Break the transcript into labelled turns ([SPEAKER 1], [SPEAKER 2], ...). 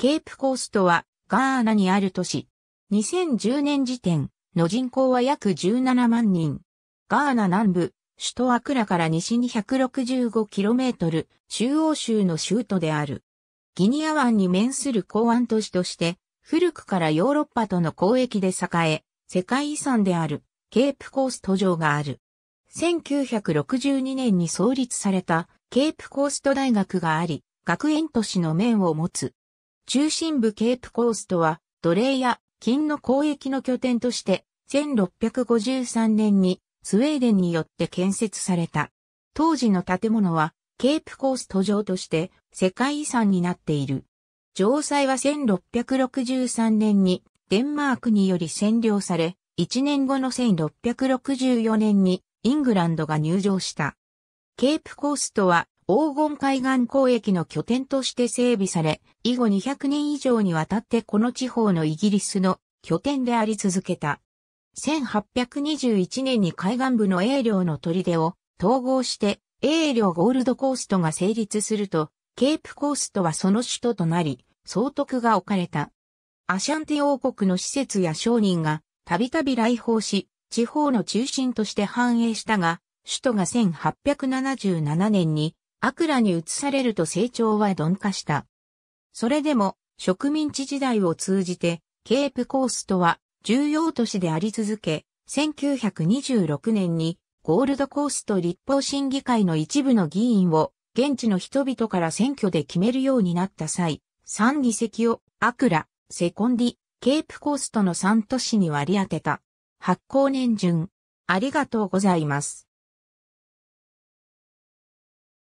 [SPEAKER 1] ケープコーストはガーナにある都市。2010
[SPEAKER 2] 年時点の人口は約17万人。ガーナ南部、首都アクラから西に 165km、中央州の州都である。ギニア湾に面する港湾都市として、古くからヨーロッパとの交易で栄え、世界遺産である、ケープコースト城がある。1962年に創立された、ケープコースト大学があり、学園都市の面を持つ。中心部ケープコーストは奴隷や金の交易の拠点として1653年にスウェーデンによって建設された。当時の建物はケープコースト城として世界遺産になっている。城塞は1663年にデンマークにより占領され、1年後の1664年にイングランドが入城した。ケープコーストは黄金海岸交易の拠点として整備され、以後200年以上にわたってこの地方のイギリスの拠点であり続けた。1821年に海岸部の英領の砦を統合して英領ゴールドコーストが成立すると、ケープコーストはその首都となり、総督が置かれた。アシャンティ王国の施設や商人がたびたび来訪し、地方の中心として繁栄したが、首都が1877年にアクラに移されると成長は鈍化した。それでも、植民地時代を通じて、ケープコーストは重要都市であり続け、1926年にゴールドコースト立法審議会の一部の議員を現地の人々から選挙で決めるようになった際、3議席をアクラ、セコンディ、ケープコーストの3都
[SPEAKER 1] 市に割り当てた。発行年順。ありがとうございます。